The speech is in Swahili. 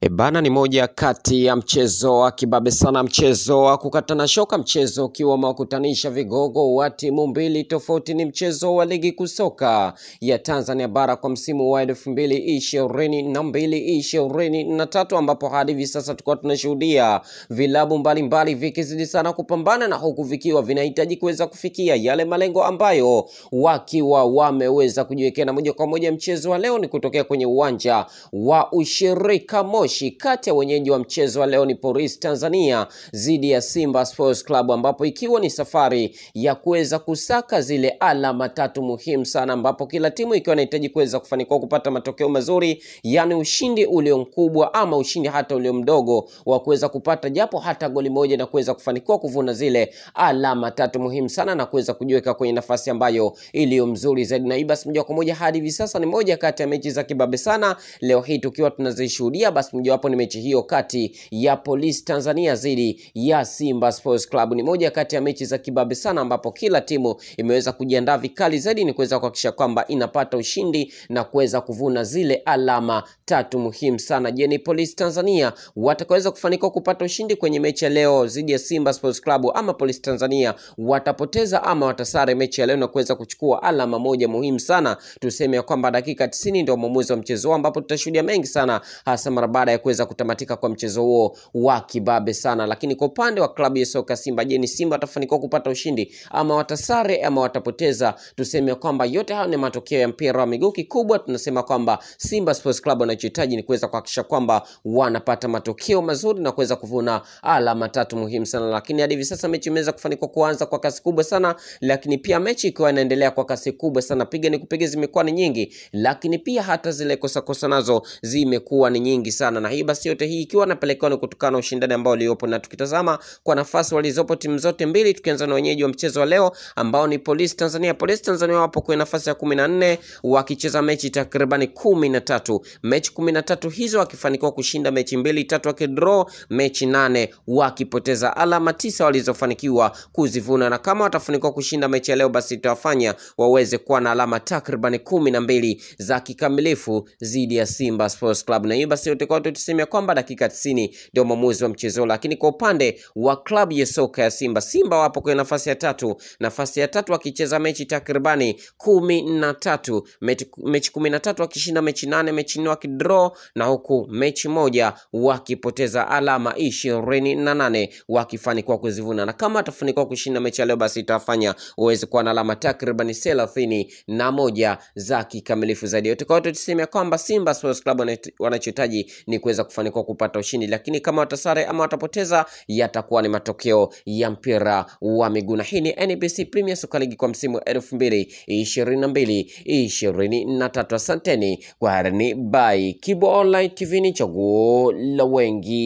Ebana ni moja kati ya mchezo wa kibabe sana, mchezo wa kukatana shoka, mchezo ukiwa umewakutanisha vigogo wa timu mbili tofauti. Ni mchezo wa ligi kusoka ya Tanzania bara kwa msimu wa elfu mbili ishirini na mbili ishirini na tatu ambapo hadi hivi sasa tulikuwa tunashuhudia vilabu mbalimbali vikizidi sana kupambana na huku vikiwa vinahitaji kuweza kufikia yale malengo ambayo wakiwa wameweza kujiwekea, na moja kwa moja mchezo wa leo ni kutokea kwenye uwanja wa ushirika moja Moshi kati ya wenyeji wa mchezo wa leo ni Tanzania dhidi ya Simba Sports Club, ambapo ikiwa ni safari ya kuweza kusaka zile alama tatu muhimu sana, ambapo kila timu ikiwa inahitaji kuweza kufanikiwa kupata matokeo mazuri, yani ushindi ulio mkubwa ama ushindi hata ulio mdogo wa kuweza kupata japo hata goli moja na kuweza kufanikiwa kuvuna zile alama tatu muhimu sana na kuweza kujiweka kwenye nafasi ambayo iliyo mzuri zaidi. Na hii basi moja kwa moja hadi hivi sasa ni moja kati ya mechi za kibabe sana leo hii tukiwa tunazishuhudia basi mojawapo ni mechi hiyo kati ya Polisi Tanzania dhidi ya Simba Sports Club. Ni moja kati ya mechi za kibabe sana, ambapo kila timu imeweza kujiandaa vikali zaidi ni kuweza kuhakikisha kwamba inapata ushindi na kuweza kuvuna zile alama tatu muhimu sana. Je, ni Polisi Tanzania watakaweza kufanikiwa kupata ushindi kwenye mechi ya leo dhidi ya Simba Sports Club, ama Polisi Tanzania watapoteza ama watasare mechi ya leo na kuweza kuchukua alama moja muhimu sana? Tuseme ya kwamba dakika 90 ndio mwamuzi wa mchezo ambapo tutashuhudia mengi sana hasa mara baada baada ya kuweza kutamatika kwa mchezo huo wa kibabe sana. Lakini kwa upande wa klabu ya soka Simba, je, ni Simba watafanikiwa kupata ushindi ama watasare ama watapoteza? Tuseme kwamba yote hayo ni matokeo ya mpira wa miguu. Kikubwa tunasema kwamba Simba Sports Club wanachohitaji ni kuweza kuhakikisha kwamba wanapata matokeo mazuri na kuweza kuvuna alama tatu muhimu sana, lakini hadi hivi sasa mechi imeweza kufanikiwa kuanza kwa kasi kubwa sana, lakini pia mechi ikiwa inaendelea kwa kasi kubwa sana, piga ni kupiga zimekuwa ni nyingi, lakini pia hata zile kosa kosa nazo zimekuwa ni nyingi sana kutokana na hii. Basi yote hii ikiwa napelekewa ni kutokana na ushindani ambao uliopo, na tukitazama kwa nafasi walizopo timu zote mbili, tukianza na wenyeji wa mchezo wa leo ambao ni Polisi Tanzania. Polisi Tanzania wapo kwenye nafasi ya 14 wakicheza mechi takribani 13, mechi 13 hizo wakifanikiwa kushinda mechi mbili, tatu wakidraw mechi nane wakipoteza alama tisa walizofanikiwa kuzivuna, na kama watafanikiwa kushinda mechi ya leo, basi itawafanya waweze kuwa na alama takribani kumi na mbili za kikamilifu dhidi ya Simba Sports Club na hiyo basi wote tuseme kwamba dakika 90 ndio mwamuzi wa mchezo, lakini kwa upande wa klabu ya soka ya Simba, Simba wapo kwenye nafasi ya tatu, nafasi ya tatu wakicheza mechi takribani kumi na tatu mechi, mechi kumi na tatu wakishinda mechi nane, mechi nne wakidraw na huku mechi moja wakipoteza alama ishirini na nane wakifanikiwa kuzivuna, na kama atafanikiwa kushinda mechi ya leo, basi itafanya uweze kuwa na alama takribani thelathini na moja za kikamilifu zaidi. Yote kwa yote tuseme kwamba Simba Sports Club wanachohitaji ni ili kuweza kufanikiwa kupata ushindi, lakini kama watasare ama watapoteza, yatakuwa ni matokeo ya mpira wa miguu. Na hii ni NBC Premier Soccer League kwa msimu elfu mbili ishirini na mbili ishirini na tatu. Asanteni kwa herini, bye. Kibo Online TV ni chaguo la wengi.